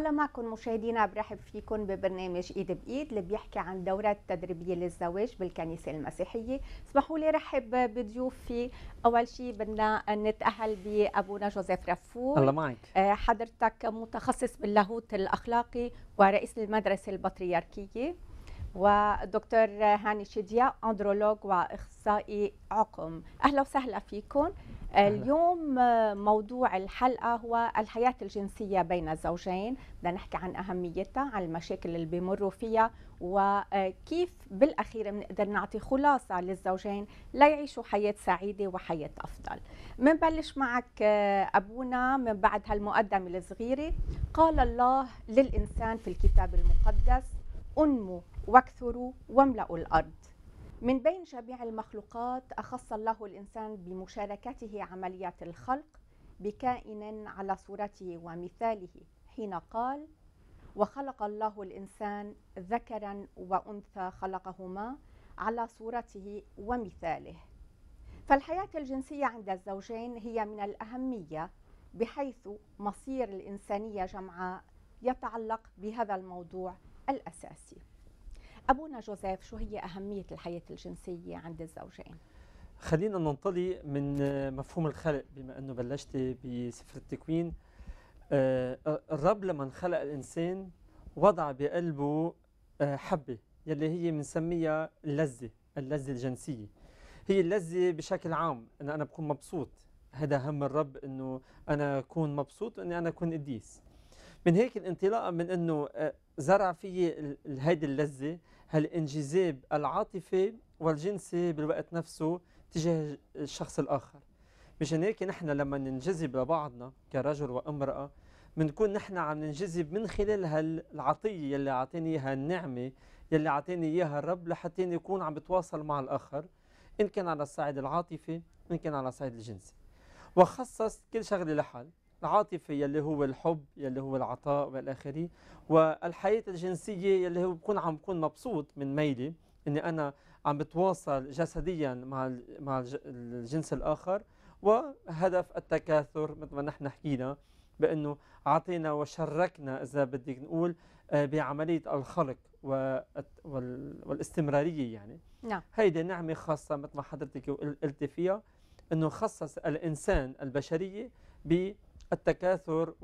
الله معكم مشاهدينا برحب فيكم ببرنامج ايد بايد اللي بيحكي عن الدورات التدريبيه للزواج بالكنيسه المسيحيه، اسمحوا لي رحب بضيوفي، اول شيء بدنا نتاهل بابونا جوزيف رفور الله معك آه، حضرتك متخصص باللاهوت الاخلاقي ورئيس المدرسه البطريركيه ودكتور هاني شديا اندرولوج واخصائي عقم، اهلا وسهلا فيكم. اليوم موضوع الحلقة هو الحياة الجنسية بين الزوجين بدنا نحكي عن أهميتها عن المشاكل اللي بيمروا فيها وكيف بالأخير بنقدر نعطي خلاصة للزوجين ليعيشوا حياة سعيدة وحياة أفضل منبلش معك آه، أبونا من بعد هالمقدمة الصغيرة قال الله للإنسان في الكتاب المقدس أنموا واكثروا واملأوا الأرض من بين جميع المخلوقات أخص الله الإنسان بمشاركته عمليات الخلق بكائن على صورته ومثاله حين قال وخلق الله الإنسان ذكرا وأنثى خلقهما على صورته ومثاله فالحياة الجنسية عند الزوجين هي من الأهمية بحيث مصير الإنسانية جمعاء يتعلق بهذا الموضوع الأساسي أبونا جوزيف شو هي أهمية الحياة الجنسية عند الزوجين؟ خلينا ننطلق من آه، مفهوم الخلق بما أنه بلشت بسفر التكوين آه، الرب لما خلق الإنسان وضع بقلبه آه، حبة يلي هي بنسميها اللذة اللذة الجنسية هي اللذة بشكل عام أن أنا بكون مبسوط هذا هم الرب أنه أنا أكون مبسوط وأني أنا أكون قديس من هيك الانطلاقة من أنه زرع في هيدي اللذة هالانجذاب العاطفي والجنسي بالوقت نفسه تجاه الشخص الآخر مشان هيك نحن لما ننجذب لبعضنا كرجل وامرأة بنكون نحن عم ننجذب من خلال هالعطية يلي عطيني اياها النعمة يلي عطيني اياها الرب لحتى يكون عم بتواصل مع الآخر إن كان على الصعيد العاطفي إن كان على الصعيد الجنسي وخصص كل شغلة لحال العاطفة يلي هو الحب يلي هو العطاء والآخري والحياة الجنسية يلي هو بكون عم بكون مبسوط من ميلي إني أنا عم بتواصل جسديا مع مع الجنس الآخر وهدف التكاثر مثل ما نحن حكينا بأنه عطينا وشركنا إذا بدك نقول آه، بعملية الخلق والاستمرارية يعني نعم هيدي نعمة خاصة مثل ما حضرتك قلتي فيها أنه خصص الإنسان البشرية ب التكاثر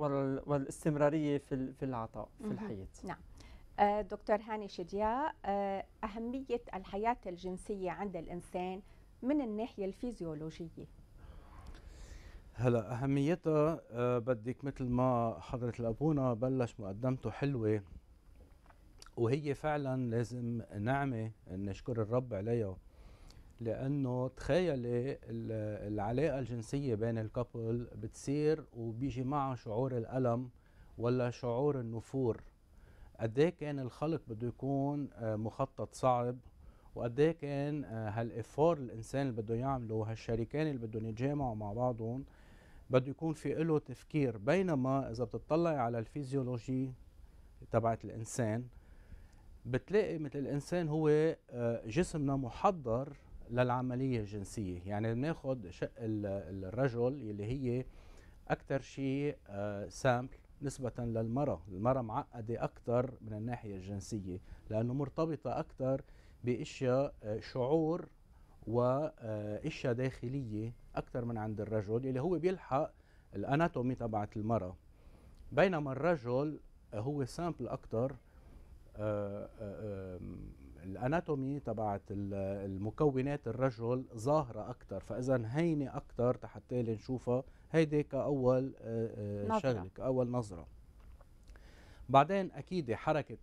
والاستمراريه في في العطاء في الحياه نعم آه، دكتور هاني شديا آه، اهميه الحياه الجنسيه عند الانسان من الناحيه الفيزيولوجيه هلا اهميتها آه، بدك مثل ما حضره الابونا بلش مقدمته حلوه وهي فعلا لازم نعمه نشكر الرب عليها لانه تخيلي إيه، العلاقه الجنسيه بين الكابل بتصير وبيجي معها شعور الالم ولا شعور النفور قد إيه كان الخلق بده يكون آه، مخطط صعب وقد إيه كان آه، هالافور الانسان اللي بده يعمله وهالشريكين اللي بدهم يتجامعوا مع بعضهم بده يكون في له تفكير بينما اذا بتطلعي على الفيزيولوجي تبعت الانسان بتلاقي مثل الانسان هو آه، جسمنا محضر للعملية الجنسية يعني بناخد شق الرجل اللي هي أكثر شيء سامبل آه، نسبة للمرأة المرأة معقدة أكثر من الناحية الجنسية لأنه مرتبطة أكثر بأشياء آه، شعور واشياء آه، داخليه اكثر من عند الرجل اللي هو بيلحق الاناتومي تبعت المراه بينما الرجل هو سامبل اكثر الاناتومي تبعت المكونات الرجل ظاهره اكثر فاذا هينه اكثر حتى نشوفها هيدي كاول آه، آه، شغله كاول نظره بعدين اكيد حركه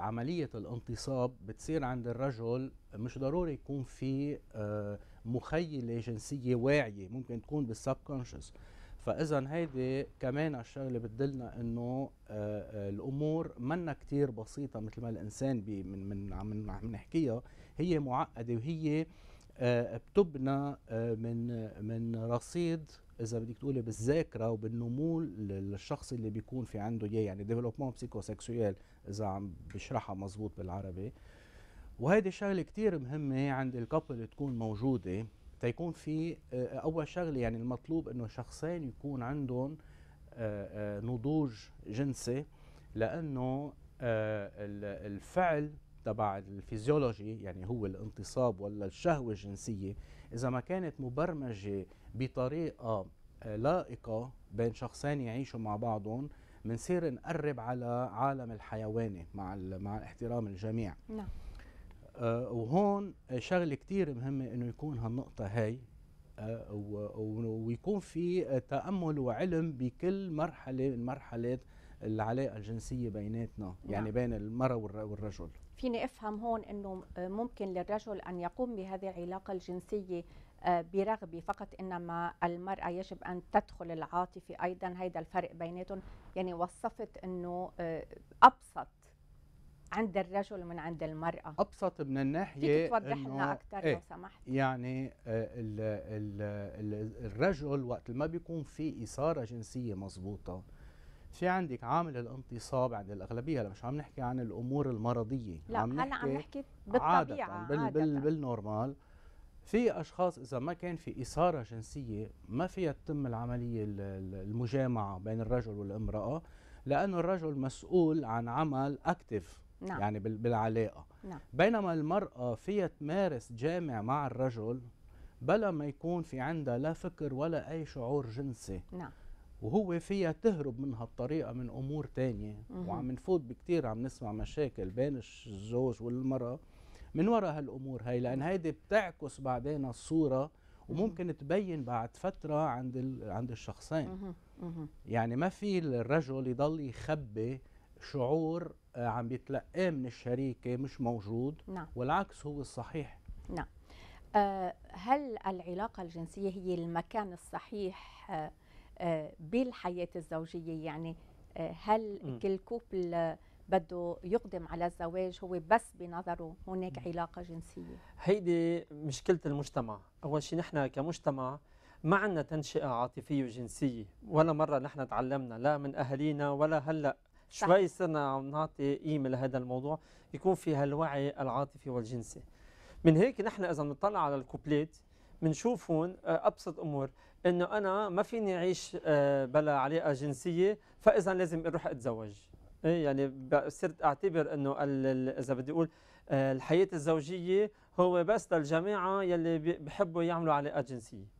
عمليه الانتصاب بتصير عند الرجل مش ضروري يكون في آه، مخيله جنسيه واعيه ممكن تكون بالسبكونشس فاذا هيدي كمان الشغله بتدلنا انه آه، آه، الامور منا كتير بسيطه مثل ما الانسان بي من من عم عم نحكيها هي معقده وهي آه، بتبنى من من رصيد اذا بدك تقولي بالذاكره وبالنمو للشخص اللي بيكون في عنده اياه يعني ديفلوبمون بسيكوسكسويال اذا عم بشرحها مزبوط بالعربي وهيدي شغله كتير مهمه عند الكابل تكون موجوده تيكون في آه، اول شغله يعني المطلوب انه شخصين يكون عندهم آه، آه، نضوج جنسي لانه الفعل تبع الفيزيولوجي يعني هو الانتصاب ولا الشهوه الجنسيه اذا ما كانت مبرمجه بطريقه لائقه بين شخصين يعيشوا مع بعضهم بنصير نقرب على عالم الحيواني مع مع احترام الجميع نعم أه وهون شغله كتير مهمه انه يكون هالنقطه هاي أه ويكون في تامل وعلم بكل مرحله من مرحلات العلاقه الجنسيه بيناتنا نعم. يعني بين المراه والرجل فيني افهم هون انه آه، ممكن للرجل ان يقوم بهذه العلاقه الجنسيه آه، برغبه فقط انما المراه يجب ان تدخل العاطفه ايضا هذا الفرق بيناتهم يعني وصفت انه آه، ابسط عند الرجل من عند المرأة أبسط من الناحية توضح لنا أكثر إيه لو سمحت يعني الـ آه، الـ الـ الرجل وقت ما بيكون في إثارة جنسية مضبوطة في عندك عامل الانتصاب عند الأغلبية هلا مش عم نحكي عن الأمور المرضية لا عم هلا عم نحكي بالطبيعة عادة, عادة. بال بال بالنورمال في اشخاص اذا ما كان في اثاره جنسيه ما فيها تتم العمليه المجامعه بين الرجل والامراه لانه الرجل مسؤول عن عمل اكتف نعم. يعني بالعلاقة نعم. بينما المرأة فيها تمارس جامع مع الرجل بلا ما يكون في عندها لا فكر ولا أي شعور جنسي نعم. وهو فيها تهرب من هالطريقة من أمور تانية وعم نفوت بكتير عم نسمع مشاكل بين الزوج والمرأة من وراء هالأمور هاي لأن هيدي بتعكس بعدين الصورة وممكن تبين بعد فترة عند عند الشخصين يعني ما في الرجل يضل يخبي شعور آه، عم بيتلقاه من الشريكه مش موجود نعم. والعكس هو الصحيح نعم آه، هل العلاقه الجنسيه هي المكان الصحيح آه، بالحياه الزوجيه يعني هل م. كل كوبل بده يقدم على الزواج هو بس بنظره هناك علاقة جنسية هيدي مشكلة المجتمع أول شيء نحن كمجتمع ما عندنا تنشئة عاطفية وجنسية ولا مرة نحن تعلمنا لا من أهالينا ولا هلأ شوي صرنا عم نعطي قيمه لهذا الموضوع يكون فيها الوعي العاطفي والجنسي من هيك نحن اذا بنطلع على الكوبليت بنشوف هون آه، ابسط امور انه انا ما فيني اعيش آه، بلا علاقه جنسيه فاذا لازم اروح اتزوج إيه، يعني صرت اعتبر انه اذا بدي اقول آه، الحياه الزوجيه هو بس للجماعه يلي بحبوا يعملوا علاقات جنسيه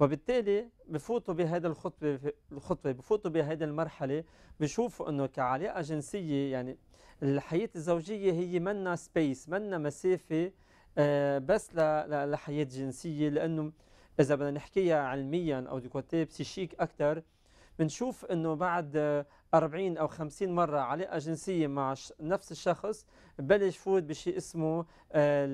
وبالتالي بفوتوا بهذا الخطبه الخطبه بفوتوا بهذه المرحله بشوفوا انه كعلاقه جنسيه يعني الحياه الزوجيه هي منا سبيس منا مسافه آه، بس لحياه جنسيه لانه اذا بدنا نحكيها علميا او دي كوتي بسيشيك اكثر بنشوف انه بعد 40 أو 50 مرة علاقة جنسية مع نفس الشخص بلش فوت بشيء اسمه آه،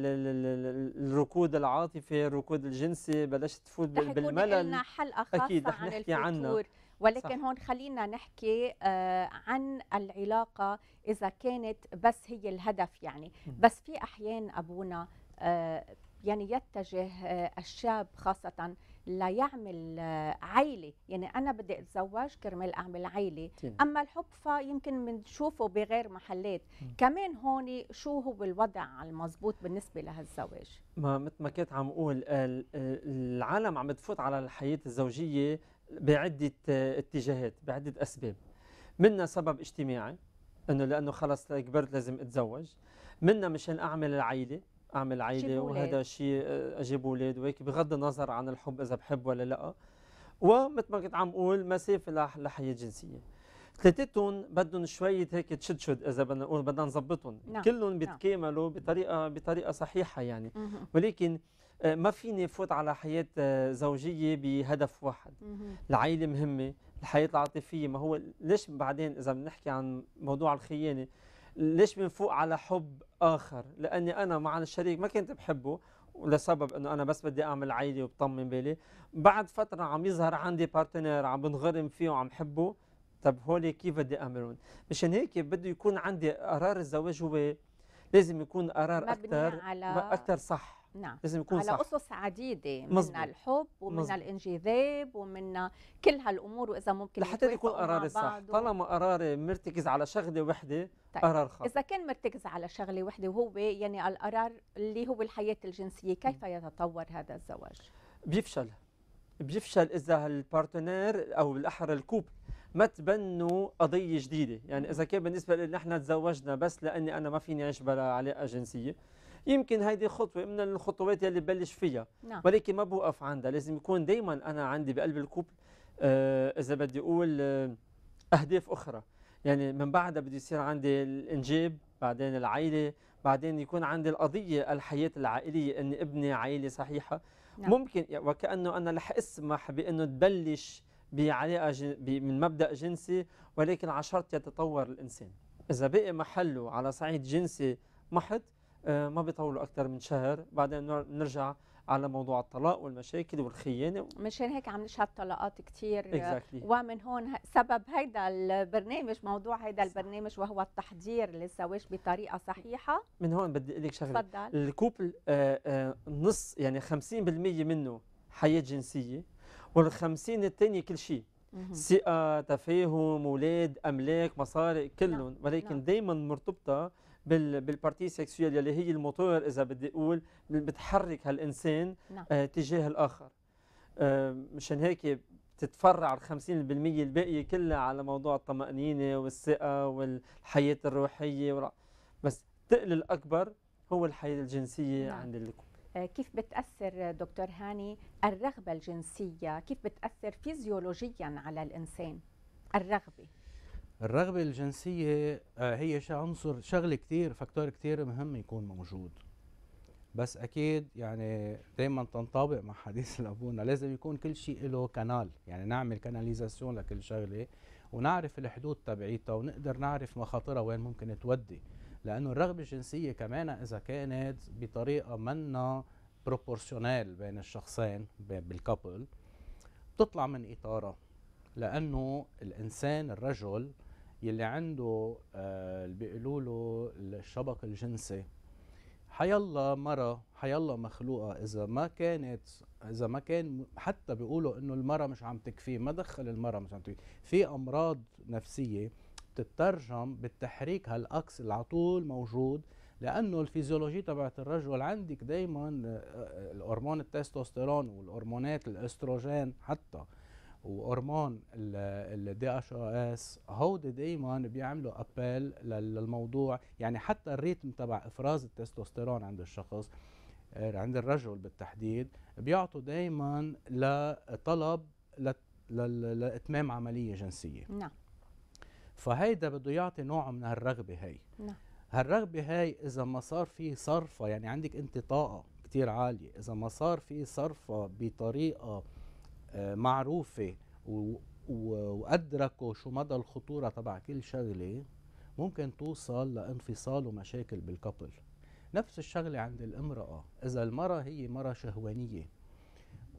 الركود العاطفي الركود الجنسي بلشت تفوت بالملل لنا حلقة خاصة أكيد عن الفتور عنه. ولكن صح. هون خلينا نحكي آه، عن العلاقة إذا كانت بس هي الهدف يعني بس في أحيان أبونا آه، يعني يتجه الشاب خاصة ليعمل آه، عيله يعني انا بدي اتزوج كرمال اعمل عيله اما الحب فيمكن بنشوفه بغير محلات م. كمان هون شو هو الوضع المضبوط بالنسبه لهالزواج ما مثل ما كنت عم اقول آه، العالم عم تفوت على الحياه الزوجيه بعده آه، اتجاهات بعده اسباب منها سبب اجتماعي انه لانه خلص كبرت لازم اتزوج منها مشان اعمل العيله اعمل عائله وهذا الشيء آه، اجيب اولاد وهيك بغض النظر عن الحب اذا بحب ولا لا ومثل ما كنت عم اقول مسافه لحياه جنسيه ثلاثتهم بدهم شوية هيك تشدشد إذا بدنا نقول بدنا نظبطهم نعم. كلهم نعم. بيتكاملوا بطريقة بطريقة صحيحة يعني مه. ولكن آه، ما فيني فوت على حياة آه، زوجية بهدف واحد العائلة مهمة الحياة العاطفية ما هو ليش بعدين إذا بنحكي عن موضوع الخيانة ليش بنفوق على حب آخر لأني أنا مع الشريك ما كنت بحبه لسبب انه انا بس بدي اعمل عيلة وبطمن بالي بعد فتره عم يظهر عندي بارتنر عم بنغرم فيه وعم حبه طب هولي كيف بدي اعملهم مشان هيك بده يكون عندي قرار الزواج هو لازم يكون قرار اكثر على... اكثر صح نعم لازم يكون على صح. أسس عديدة من الحب ومن مزبوط. الانجذاب ومن كل هالأمور وإذا ممكن لحتى يكون قراري صح طالما قراري مرتكز على شغلة وحدة طيب. قرار خاص إذا كان مرتكز على شغلة وحدة وهو يعني القرار اللي هو الحياة الجنسية كيف يتطور هذا الزواج؟ بيفشل بيفشل إذا البارتنير أو بالأحرى الكوب ما تبنوا قضية جديدة يعني إذا كان بالنسبة لنا نحن تزوجنا بس لأني أنا ما فيني أعيش بلا علاقة جنسية يمكن هذه خطوه من الخطوات اللي ببلش فيها نعم. ولكن ما بوقف عندها لازم يكون دائما انا عندي بقلب الكوبل آه اذا بدي اقول آه اهداف اخرى يعني من بعدها بده يصير عندي الانجاب بعدين العائله بعدين يكون عندي القضيه الحياه العائليه اني ابني عائله صحيحه نعم. ممكن يعني وكانه انا رح اسمح بانه تبلش بعلاقه جن... ب... من مبدا جنسي ولكن على شرط يتطور الانسان اذا بقي محله على صعيد جنسي محض آه، ما بيطولوا اكثر من شهر بعدين نرجع على موضوع الطلاق والمشاكل والخيانه مشان هيك عم نشهد طلاقات كثير exactly. ومن هون سبب هيدا البرنامج موضوع هيدا البرنامج وهو التحضير للزواج بطريقه صحيحه من هون بدي اقول لك شغله تفضل الكوبل آآ آه، آآ آه، نص يعني 50% منه حياه جنسيه وال50 الثانيه كل شيء ثقه تفاهم اولاد املاك مصاري نعم، كلهم ولكن نعم. دائما مرتبطه بالبارتي سكسويال يلي هي الموتور اذا بدي اقول بتحرك هالانسان نعم. آه تجاه الاخر آه مشان هيك تتفرع ال 50% الباقيه كلها على موضوع الطمانينه والثقه والحياه الروحيه ورا. بس الثقل الاكبر هو الحياه الجنسيه نعم. عند الكل آه، كيف بتأثر دكتور هاني الرغبة الجنسية كيف بتأثر فيزيولوجيا على الإنسان الرغبة الرغبة الجنسية آه، هي عنصر شغلة كتير فاكتور كتير مهم يكون موجود بس أكيد يعني دايما تنطابق مع حديث الأبونا لازم يكون كل شيء له كانال يعني نعمل كاناليزاسيون لكل شغلة ونعرف الحدود تبعيتها ونقدر نعرف مخاطرها وين ممكن تودي لأنه الرغبة الجنسية كمان إذا كانت بطريقة منا بروبورسيونيل بين الشخصين بالكابل بتطلع من إطارها لأنه الإنسان الرجل يلي عنده آه، اللي بيقولوا له الشبق الجنسي حيالله مرة حيالله مخلوقة إذا ما كانت إذا ما كان حتى بيقولوا إنه المرة مش عم تكفيه ما دخل المرة مش عم تكفيه في أمراض نفسية بتترجم بالتحريك هالأكس اللي على طول موجود لأنه الفيزيولوجي تبعت الرجل عندك دايما آه، آه، الهرمون التستوستيرون والهرمونات الأستروجين حتى وهرمون الدي اتش او اس هودي دايما بيعملوا ابل للموضوع يعني حتى الريتم تبع افراز التستوستيرون عند الشخص آه، عند الرجل بالتحديد بيعطوا دايما لطلب لاتمام عمليه جنسيه نعم فهيدا بده يعطي نوع من هالرغبه هي نعم هالرغبه هي اذا ما صار في صرفه يعني عندك انت طاقه كثير عاليه اذا ما صار في صرفه بطريقه معروفه وادركوا شو مدى الخطوره تبع كل شغله ممكن توصل لانفصال ومشاكل بالكبل نفس الشغله عند الامراه اذا المراه هي مراه شهوانيه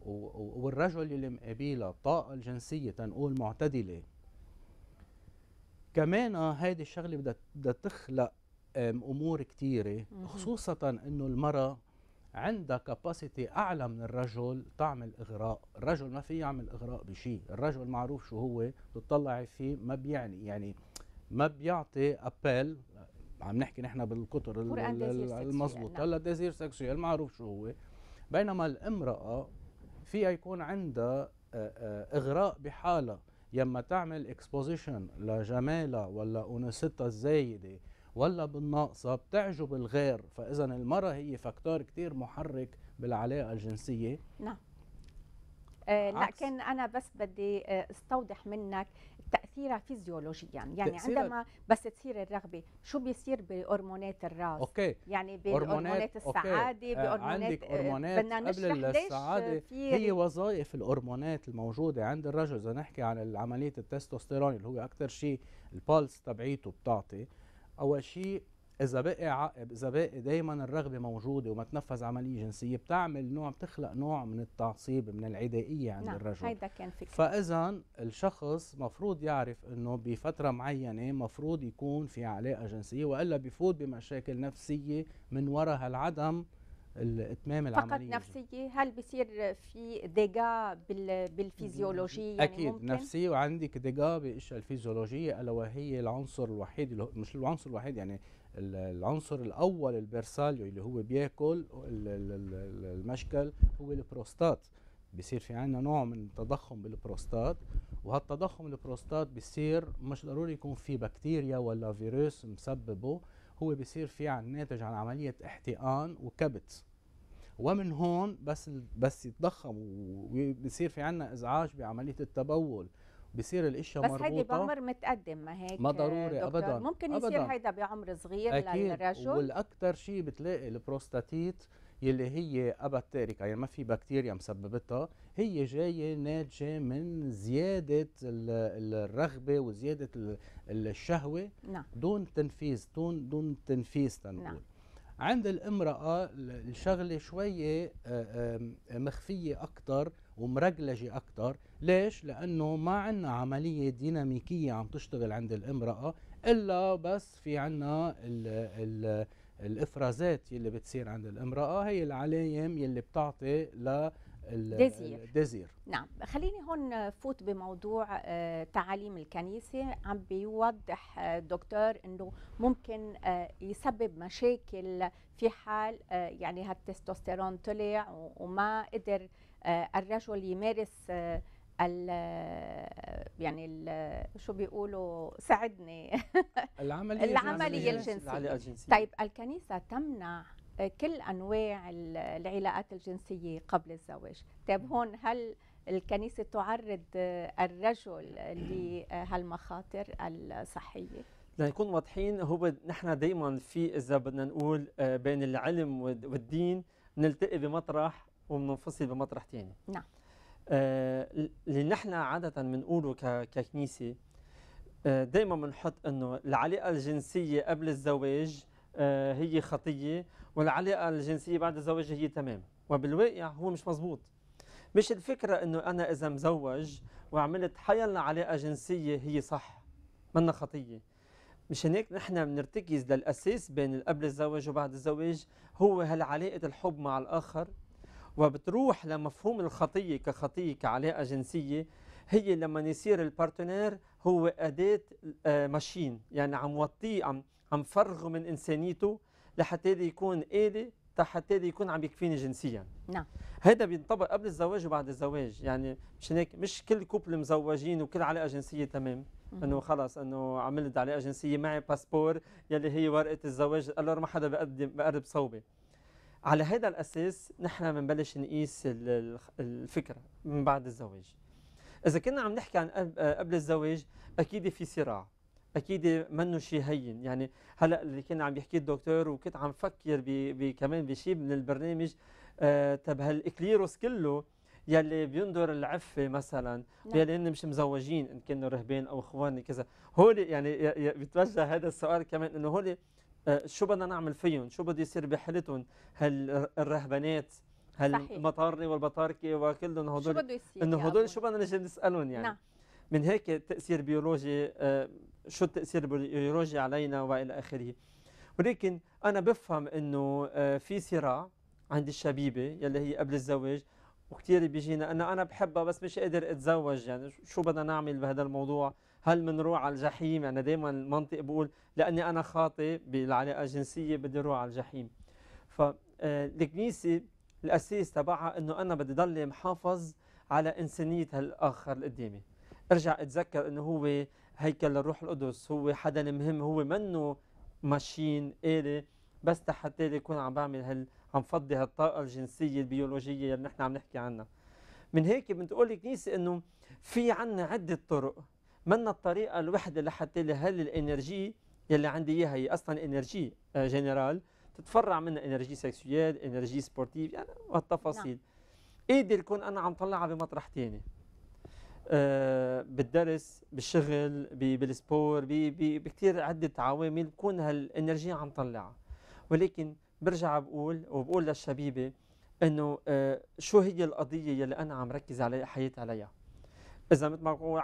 والرجل اللي مقابلها الطاقه الجنسيه تنقول معتدله كمان آه، هيدي الشغله بدها بدها تخلق امور كثيره خصوصا انه المراه عندها كاباسيتي اعلى من الرجل تعمل اغراء الرجل ما في يعمل اغراء بشيء الرجل معروف شو هو بتطلعي فيه ما بيعني يعني ما بيعطي ابيل عم نحكي نحن بالقطر المضبوط نعم. هلا ديزير سكسويال معروف شو هو بينما الامراه فيها يكون عندها آه، آه، اغراء بحالها يما تعمل اكسبوزيشن لجمالها ولا انوثتها الزايده ولا بالناقصة بتعجب الغير فإذا المرأة هي فاكتور كتير محرك بالعلاقة الجنسية نعم آه لكن انا بس بدي آه، استوضح منك تاثيرها فيزيولوجيا يعني عندما بس تصير الرغبه شو بيصير بهرمونات الراس اوكي يعني بهرمونات السعاده آه، بهرمونات آه، عندك هرمونات قبل السعاده هي وظائف الهرمونات الموجوده عند الرجل اذا نحكي عن عمليه التستوستيرون اللي هو اكثر شيء البالس تبعيته بتعطي اول شيء اذا بقي عقب اذا بقي دايما الرغبه موجوده وما تنفذ عمليه جنسيه بتعمل نوع بتخلق نوع من التعصيب من العدائيه عند نعم الرجل هيدا كان فكرة فاذا الشخص مفروض يعرف انه بفتره معينه مفروض يكون في علاقه جنسيه والا بفوت بمشاكل نفسيه من وراء هالعدم الاتمام العمليه فقط نفسيه هل بصير في ديجا بالفيزيولوجيه يعني اكيد ممكن؟ نفسيه وعندك ديجا بالاشياء الفيزيولوجيه الا وهي العنصر الوحيد مش العنصر الوحيد يعني العنصر الاول البرساليو اللي هو بياكل المشكل هو البروستات بصير في عندنا نوع من التضخم بالبروستات وهالتضخم البروستات بصير مش ضروري يكون في بكتيريا ولا فيروس مسببه هو بصير في عن ناتج عن عملية احتقان وكبت ومن هون بس بس يتضخم وبصير في عنا ازعاج بعمليه التبول بصير الاشياء مربوطه بس هيدي بعمر متقدم ما هيك ما ضروري دكتور. ابدا ممكن يصير أبداً. هيدا بعمر صغير أكيد. للرجل والاكثر شيء بتلاقي البروستاتيت يلي هي اباتيريكا يعني ما في بكتيريا مسببتها هي جايه ناتجه من زياده الرغبه وزياده الشهوه نعم. دون تنفيذ دون دون تنفيذ تنقول نعم. عند الامرأة الشغلة شوية آه، مخفية أكتر ومرجلجة أكتر ليش؟ لأنه ما عندنا عملية ديناميكية عم تشتغل عند الامرأة إلا بس في عنا الـ الـ الإفرازات يلي بتصير عند الامرأة هي العلايم يلي بتعطي ل ديزير ديزير نعم خليني هون فوت بموضوع آه، تعاليم الكنيسة عم بيوضح الدكتور آه، انه ممكن آه، يسبب مشاكل في حال يعني هالتستوستيرون طلع وما قدر الرجل يمارس ال يعني ال شو بيقولوا ساعدني العمليه العمليه الجنسيه طيب الكنيسه تمنع كل انواع العلاقات الجنسيه قبل الزواج طيب هون هل الكنيسه تعرض الرجل لهالمخاطر الصحيه لنكون واضحين هو نحن دائما في اذا بدنا نقول آه، بين العلم والدين بنلتقي بمطرح وبننفصل بمطرح ثاني نعم آه، اللي نحن عاده بنقوله ككنيسه آه، دائما بنحط انه العلاقه الجنسيه قبل الزواج آه، هي خطيه والعلاقه الجنسيه بعد الزواج هي تمام وبالواقع هو مش مزبوط مش الفكره انه انا اذا مزوج وعملت حيلا علاقه جنسيه هي صح منا خطيه مشان هيك نحن بنرتكز للاساس بين قبل الزواج وبعد الزواج هو هالعلاقه الحب مع الاخر وبتروح لمفهوم الخطيه كخطيه كعلاقه جنسيه هي لما يصير البارتنير هو أداة ماشين آه، يعني عم وطيه عم عم فرغه من انسانيته لحتى يكون آلي حتى يكون عم يكفيني جنسيا نعم هذا بينطبق قبل الزواج وبعد الزواج يعني مش هيك مش كل كوبل مزوجين وكل علاقه جنسيه تمام انه خلص انه عملت علاقه جنسيه معي باسبور يلي هي ورقه الزواج قال ما حدا بقدم بقرب صوبي على هذا الاساس نحن بنبلش نقيس الفكره من بعد الزواج اذا كنا عم نحكي عن قبل الزواج اكيد في صراع اكيد منه شيء هين يعني هلا اللي كان عم يحكي الدكتور وكنت عم فكر بكمان كمان بشيء من البرنامج آه تبع هالاكليروس كله يلي بيندر العفه مثلا نعم. يلي مش مزوجين ان كانوا رهبان او اخوان كذا هول يعني بتوجه هذا السؤال كمان انه هول آه شو بدنا نعمل فيهم شو بده يصير بحالتهم هالرهبانات هالمطارنه والبطاركه وكلهم هدول شو بده يصير انه يعني؟ هدول شو بدنا نجي نسالهم يعني نعم. من هيك تاثير بيولوجي آه شو التاثير البيولوجي علينا والى اخره ولكن انا بفهم انه آه، في صراع عند الشبيبه يلي هي قبل الزواج وكثير بيجينا انه انا بحبها بس مش قادر اتزوج يعني شو بدنا نعمل بهذا الموضوع هل منروح على الجحيم أنا يعني دائما المنطق بقول لاني انا خاطئ بالعلاقه الجنسيه بدي اروح على الجحيم فالكنيسه آه، الاساس تبعها انه انا بدي ضلي محافظ على انسانيه هالاخر اللي قدامي ارجع اتذكر انه هو هيكل الروح القدس هو حدا مهم هو منه ماشين آلة بس حتى يكون عم بعمل هال عم فضي هالطاقة الجنسية البيولوجية اللي نحن عم نحكي عنها من هيك بتقول الكنيسة انه في عنا عدة طرق منا الطريقة الوحدة لحتى هل الانرجي يلي عندي اياها هي اصلا انرجي آه، جنرال تتفرع منها انرجي سكسويال انرجي سبورتيف يعني والتفاصيل نعم. قادر إيه انا عم طلعها بمطرح ثاني آه، بالدرس بالشغل بالسبور بكثير عده عوامل بكون هالانرجي عم طلعها ولكن برجع بقول وبقول للشبيبه انه آه، شو هي القضيه يلي انا عم ركز عليها حياتي عليها اذا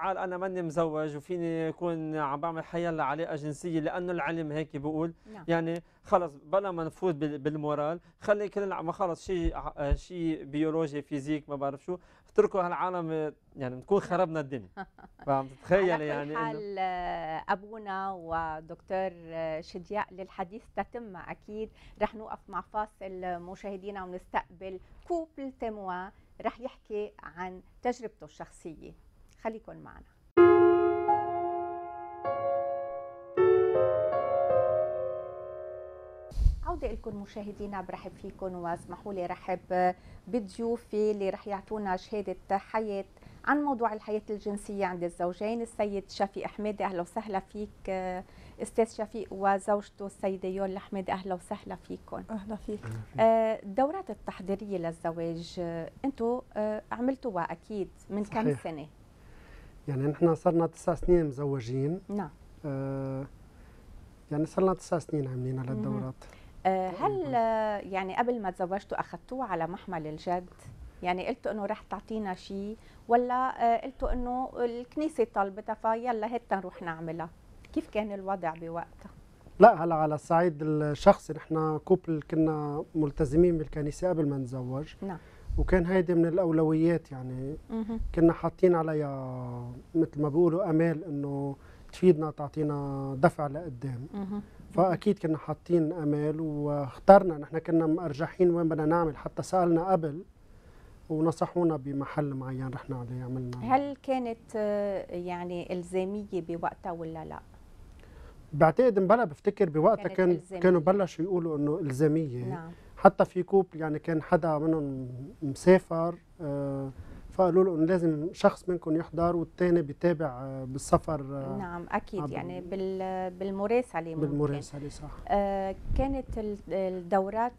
قال انا ماني مزوج وفيني يكون عم بعمل حياة علاقه جنسيه لانه العلم هيك بقول نعم. يعني خلص بلا ما نفوت بالمورال خلي كل ما خلص شيء شيء بيولوجي فيزيك ما بعرف شو اتركوا هالعالم يعني نكون نعم. خربنا الدنيا فعم تتخيل يعني حال آه، ابونا ودكتور آه، شدياء للحديث تتم اكيد رح نوقف مع فاصل مشاهدينا ونستقبل كوبل تيموان رح يحكي عن تجربته الشخصيه خليكن معنا عودة لكم مشاهدينا برحب فيكم واسمحوا لي رحب بضيوفي اللي رح يعطونا شهادة حياة عن موضوع الحياة الجنسية عند الزوجين السيد شفيق حميدي أهلا وسهلا فيك أستاذ شفيق وزوجته السيدة يول أحمد أهلا وسهلا فيكم أهلا فيك الدورات آه، التحضيرية للزواج آه، أنتوا آه، عملتوها أكيد من صحيح. كم سنة يعني نحن صرنا تسع سنين مزوجين نعم آه يعني صرنا تسع سنين عاملين على الدورات آه هل آه، يعني قبل ما تزوجتوا اخذتوه على محمل الجد؟ يعني قلتوا انه رح تعطينا شيء ولا آه، قلتوا انه الكنيسه طلبتها فيلا هيك نروح نعملها؟ كيف كان الوضع بوقتها؟ لا هلا على الصعيد الشخصي نحن كوبل كنا ملتزمين بالكنيسه قبل ما نتزوج نعم وكان هيدي من الاولويات يعني كنا حاطين عليها مثل ما بيقولوا امال انه تفيدنا تعطينا دفع لقدام فاكيد كنا حاطين امال واخترنا نحن كنا مرجحين وين بدنا نعمل حتى سالنا قبل ونصحونا بمحل معين رحنا عليه عملنا هل كانت آه، يعني الزاميه بوقتها ولا لا؟ بعتقد بلا بفتكر بوقتها كان كانوا بلشوا يقولوا انه الزاميه نعم حتى في كوب يعني كان حدا منهم مسافر آه، فقالوا له انه لازم شخص منكم يحضر والثاني بيتابع آه، بالسفر آه، نعم اكيد يعني بالمراسله يعني ممكن بالمراسله صح كانت الدورات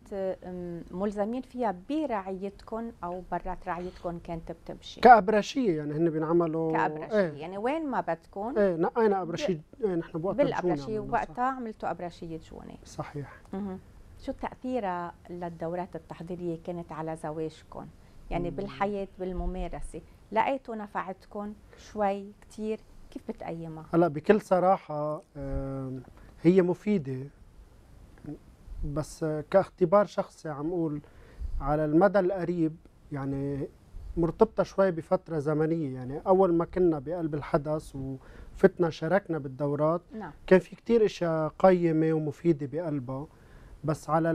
ملزمين فيها برعيتكم او برات رعيتكم كانت بتمشي كابرشيه يعني هن بينعملوا كابرشيه ايه يعني وين ما بدكم ايه نقينا ابرشيه ايه نحن بوقتها بالابرشيه وقتها عملتوا ابرشيه جوني صحيح مه. شو تأثيرها للدورات التحضيرية كانت على زواجكم؟ يعني مم. بالحياة بالممارسة لقيتوا نفعتكم شوي كتير كيف بتقيمها؟ هلا بكل صراحة هي مفيدة بس كاختبار شخصي عم أقول على المدى القريب يعني مرتبطة شوي بفترة زمنية يعني أول ما كنا بقلب الحدث وفتنا شاركنا بالدورات نعم. كان في كتير إشياء قيمة ومفيدة بقلبها بس على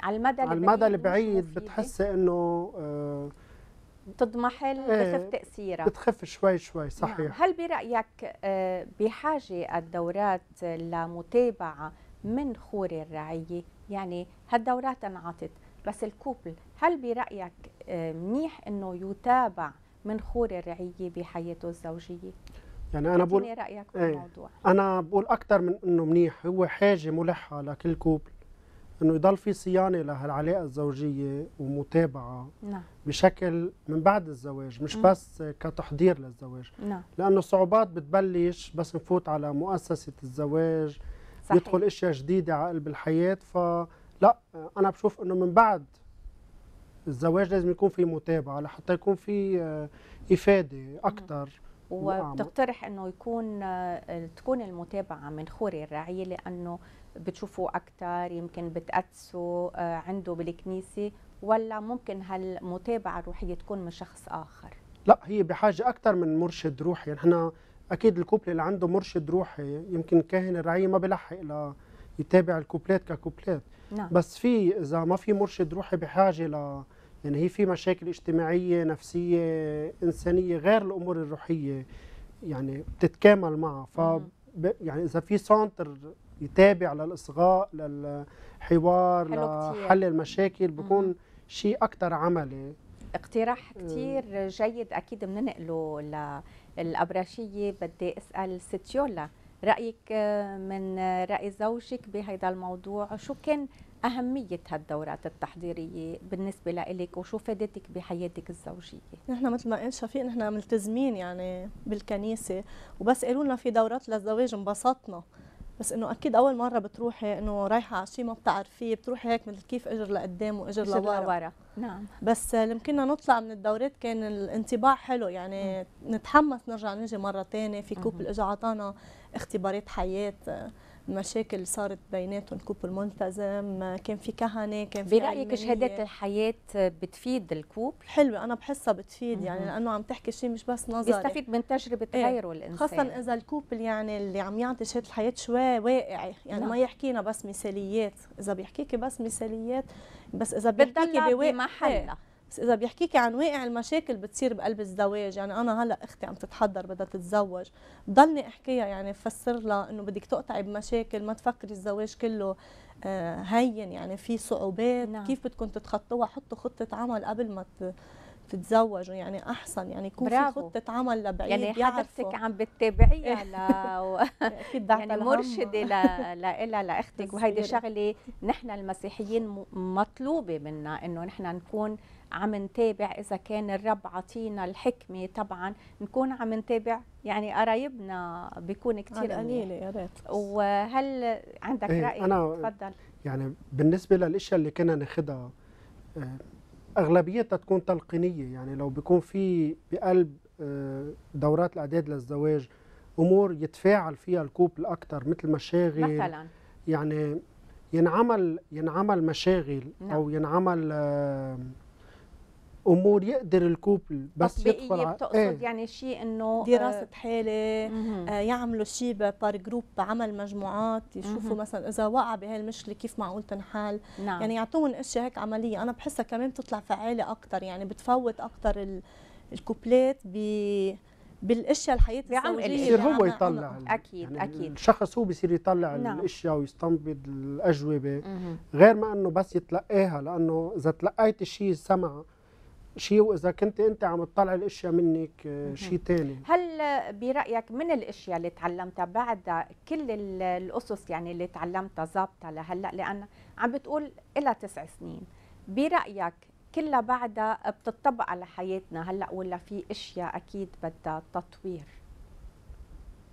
على المدى على المدى البعيد بتحسي انه بتضمحل آه، إيه، بتخف بخف تاثيرها بتخف شوي شوي نعم. صحيح هل برايك آه، بحاجه الدورات لمتابعه من خور الرعيه يعني هالدورات انعطت بس الكوبل هل برايك آه، منيح انه يتابع من خور الرعيه بحياته الزوجيه يعني انا بقول رايك بالموضوع ايه انا بقول اكثر من انه منيح هو حاجه ملحه لكل كوبل انه يضل في صيانه لهالعلاقه الزوجيه ومتابعه نعم. بشكل من بعد الزواج مش م. بس كتحضير للزواج نعم. لانه الصعوبات بتبلش بس نفوت على مؤسسه الزواج صحيح. يدخل اشياء جديده على قلب الحياه فلا انا بشوف انه من بعد الزواج لازم يكون في متابعه لحتى يكون في آه، افاده اكثر وبتقترح انه يكون آه، تكون المتابعه من خوري الرعيه لانه بتشوفوا أكثر يمكن بتقدسوا آه، عنده بالكنيسة ولا ممكن هالمتابعة الروحية تكون من شخص آخر؟ لا هي بحاجة أكثر من مرشد روحي نحن يعني أكيد الكوبل اللي عنده مرشد روحي يمكن كاهن الرعية ما بلحق ل يتابع الكوبلات ككوبلات نعم. بس في إذا ما في مرشد روحي بحاجة ل يعني هي في مشاكل اجتماعية نفسية إنسانية غير الأمور الروحية يعني بتتكامل معها ف يعني إذا في سنتر يتابع للاصغاء للحوار لحل المشاكل بكون شيء اكثر عملي اقتراح كثير جيد اكيد بننقله للابراشيه بدي اسال ستيولا رايك آه، من راي زوجك بهذا الموضوع شو كان أهمية هالدورات التحضيرية بالنسبة لإلك وشو فادتك بحياتك الزوجية؟ نحن مثل ما قلت شفيق نحن ملتزمين يعني بالكنيسة وبس قالوا لنا في دورات للزواج انبسطنا بس انه اكيد اول مره بتروحي انه رايحه على شيء ما بتعرفيه بتروحي هيك مثل كيف اجر لقدام واجر لورا لورا نعم بس يمكننا نطلع من الدورات كان الانطباع حلو يعني م. نتحمس نرجع نجي مره ثانيه في كوب الاجا اعطانا اختبارات حياه مشاكل صارت بيناتهم كوب المنتظم كان في كهنه كان في برايك شهادات الحياه بتفيد الكوب حلوه انا بحسها بتفيد يعني لانه عم تحكي شيء مش بس نظري بيستفيد من تجربه إيه؟ غيره الانسان خاصه اذا الكوبل يعني اللي عم يعطي شهاده الحياه شوي واقعي يعني لا. نعم. ما يحكينا بس مثاليات اذا بيحكيكي بس مثاليات بس اذا بيحكيكي بواقع بمحلها إيه. بس اذا بيحكيكي عن واقع المشاكل بتصير بقلب الزواج يعني انا هلا اختي عم تتحضر بدها تتزوج ضلني احكيها يعني فسر لها انه بدك تقطعي بمشاكل ما تفكري الزواج كله آه، هين يعني في صعوبات نعم. كيف بدكم تتخطوها حطوا خطه عمل قبل ما ت... تتزوجوا يعني احسن يعني يكون في خطه عمل لبعيد يعني حضرتك عم بتتابعيها ل يعني مرشده ل... لها لاختك وهيدي شغله نحن المسيحيين مطلوبه منا انه نحن نكون عم نتابع اذا كان الرب عطينا الحكمه طبعا نكون عم نتابع يعني قرايبنا بيكون كثير آه، قليله يا ريت وهل عندك ايه راي أنا تفضل يعني بالنسبه للاشياء اللي كنا ناخذها آه، اغلبيتها تكون تلقينيه يعني لو بيكون في بقلب آه، دورات الاعداد للزواج امور يتفاعل فيها الكوبل اكثر مثل مشاغل مثلا يعني ينعمل ينعمل مشاغل نعم. او ينعمل امور يقدر الكوبل بس يدخل على بتقصد ايه؟ يعني شيء انه آه، دراسه حاله آه يعملوا شيء بار جروب عمل مجموعات يشوفوا مثلا اذا وقع بهي المشكله كيف معقول تنحل نعم. يعني يعطون اشياء هيك عمليه انا بحسها كمان بتطلع فعاله اكثر يعني بتفوت اكثر الكوبلات ب بالاشياء الحياتية بعمق بيصير هو يطلع اكيد يعني اكيد الشخص هو بيصير يطلع نعم. الاشياء ويستنبط الاجوبه غير ما انه بس يتلقاها لانه اذا تلقيت الشيء سمعه شيء واذا كنت انت عم تطلع الاشياء منك آه، شيء ثاني هل برايك من الاشياء اللي تعلمتها بعد كل الاسس يعني اللي تعلمتها ظابطه لهلا لان عم بتقول لها تسع سنين برايك كلها بعدها بتطبق على حياتنا هلا ولا في اشياء اكيد بدها تطوير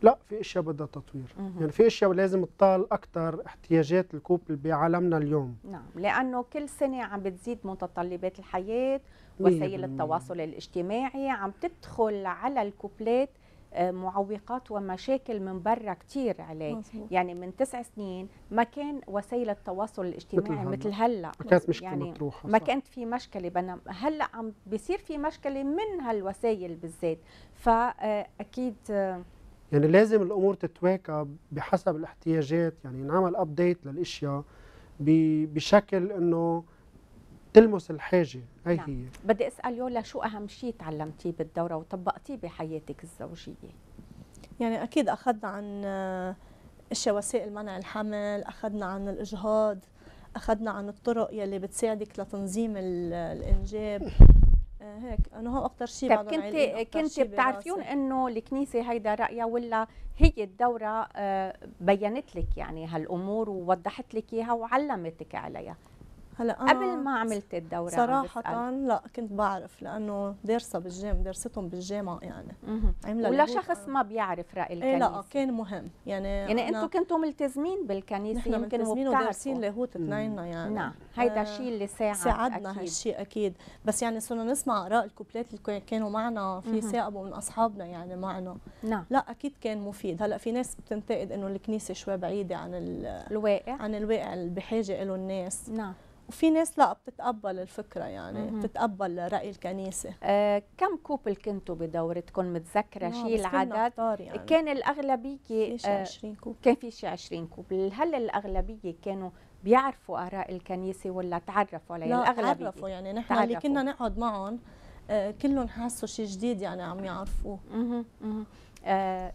لا في اشياء بدها تطوير مه. يعني في اشياء لازم تطال اكثر احتياجات الكوب بعالمنا اليوم نعم لانه كل سنه عم بتزيد متطلبات الحياه وسائل التواصل الاجتماعي عم تدخل على الكوبلات آه، معوقات ومشاكل من برا كثير عليه يعني من تسع سنين ما كان وسائل التواصل الاجتماعي مثل هلا ما كانت مشكله يعني مطروحه ما كانت في مشكله بنا هلا عم بيصير في مشكله من هالوسائل بالذات فاكيد آه، آه، يعني لازم الامور تتواكب بحسب الاحتياجات يعني ينعمل ابديت للاشياء بشكل انه تلمس الحاجه هي نعم. هي بدي اسال يولا شو اهم شيء تعلمتيه بالدوره وطبقتيه بحياتك الزوجيه يعني اكيد اخذنا عن آه، اشياء وسائل منع الحمل اخذنا عن الاجهاض اخذنا عن الطرق يلي بتساعدك لتنظيم الانجاب هيك انه هو اكثر شيء طيب كنت كنت بتعرفيون انه الكنيسه هيدا رايها ولا هي الدوره آه، بينت لك يعني هالامور ووضحت لك اياها وعلمتك عليها هلا أنا قبل ما عملت الدورة صراحة لا كنت بعرف لأنه دارسة بالجامعة دارستهم بالجامعة يعني عاملة ولا شخص ما بيعرف رأي الكنيسة إيه لا كان مهم يعني يعني أنتم كنتوا ملتزمين بالكنيسة نحن يمكن ملتزمين ودارسين لاهوت اثنيننا يعني نعم هيدا الشيء آه، اللي ساعد ساعدنا هالشيء أكيد بس يعني صرنا نسمع آراء الكوبلات اللي كانوا معنا في ثاقبوا من أصحابنا يعني معنا نعم لا أكيد كان مفيد هلا في ناس بتنتقد إنه الكنيسة شوي بعيدة عن الواقع عن الواقع اللي بحاجة له الناس نعم وفي ناس لا بتتقبل الفكره يعني مم. بتتقبل راي الكنيسه آه كم كوبل كنتوا بدورتكم متذكره آه، شيء العدد يعني. كان الاغلبيه في شي 20 آه، كوبل كان في شي 20 كوبل هل الاغلبيه كانوا بيعرفوا اراء الكنيسه ولا تعرفوا عليها لا الاغلبيه تعرفوا يعني نحن تعرفوا. اللي كنا نقعد معهم آه كلهم حاسوا شيء جديد يعني عم يعرفوه اها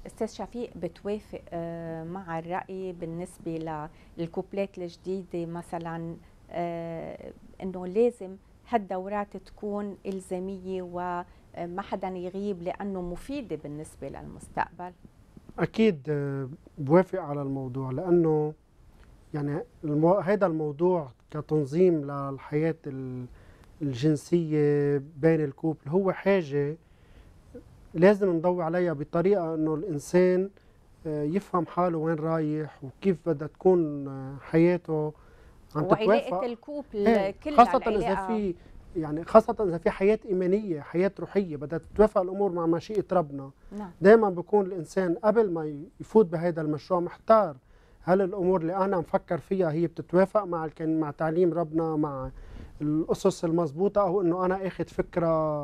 استاذ شفيق بتوافق آه، مع الراي بالنسبه للكوبلات الجديده مثلا آه، انه لازم هالدورات تكون الزاميه وما آه، حدا يغيب لانه مفيده بالنسبه للمستقبل اكيد آه، بوافق على الموضوع لانه يعني المو... هذا الموضوع كتنظيم للحياه الجنسيه بين الكوبل هو حاجه لازم نضوي عليها بطريقه انه الانسان يفهم حاله وين رايح وكيف بدها تكون حياته وعلاقه الكوب إيه، كل خاصه اذا في يعني خاصة إذا في حياة إيمانية حياة روحية بدها تتوافق الأمور مع مشيئة ربنا نعم. دائما بيكون الإنسان قبل ما يفوت بهذا المشروع محتار هل الأمور اللي أنا مفكر فيها هي بتتوافق مع كان مع تعليم ربنا مع الأسس المضبوطة أو إنه أنا آخذ فكرة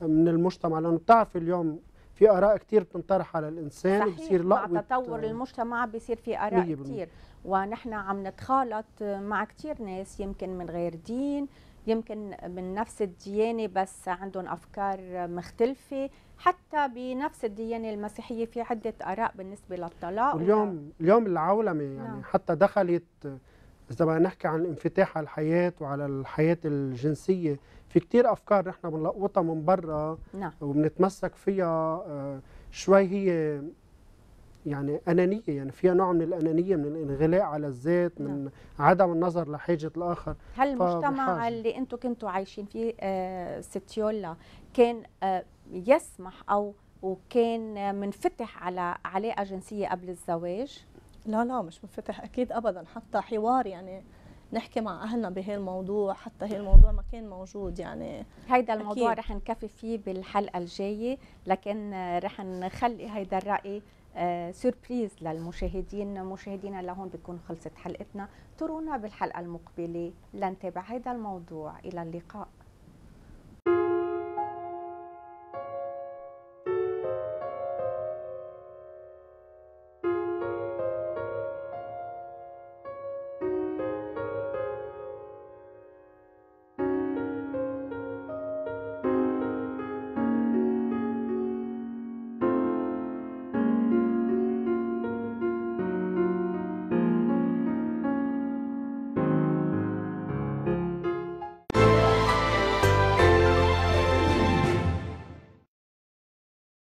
من المجتمع لأنه بتعرف اليوم في آراء كثير بتنطرح على الإنسان صحيح بصير مع تطور المجتمع بصير في آراء كثير ونحن عم نتخالط مع كثير ناس يمكن من غير دين يمكن من نفس الديانه بس عندهم افكار مختلفه حتى بنفس الديانه المسيحيه في عده اراء بالنسبه للطلاق و... اليوم العولمه يعني نعم. حتى دخلت اذا بدنا نحكي عن الانفتاح على الحياه وعلى الحياه الجنسيه في كثير افكار نحن بنلقطها من برا نعم. وبنتمسك فيها آه، شوي هي يعني انانيه يعني فيها نوع من الانانيه من الانغلاق على الذات من نعم. عدم النظر لحاجه الاخر هل المجتمع اللي انتم كنتوا عايشين فيه آه ستيولا كان آه يسمح او وكان منفتح على علاقه جنسيه قبل الزواج لا لا مش منفتح اكيد ابدا حتى حوار يعني نحكي مع اهلنا بهالموضوع حتى هالموضوع ما كان موجود يعني هيدا الموضوع رح نكفي فيه بالحلقه الجايه لكن آه، رح نخلي هيدا الراي سوربريز آه، للمشاهدين مشاهدينا لهون بتكون خلصت حلقتنا ترونا بالحلقة المقبلة لنتابع هذا الموضوع إلى اللقاء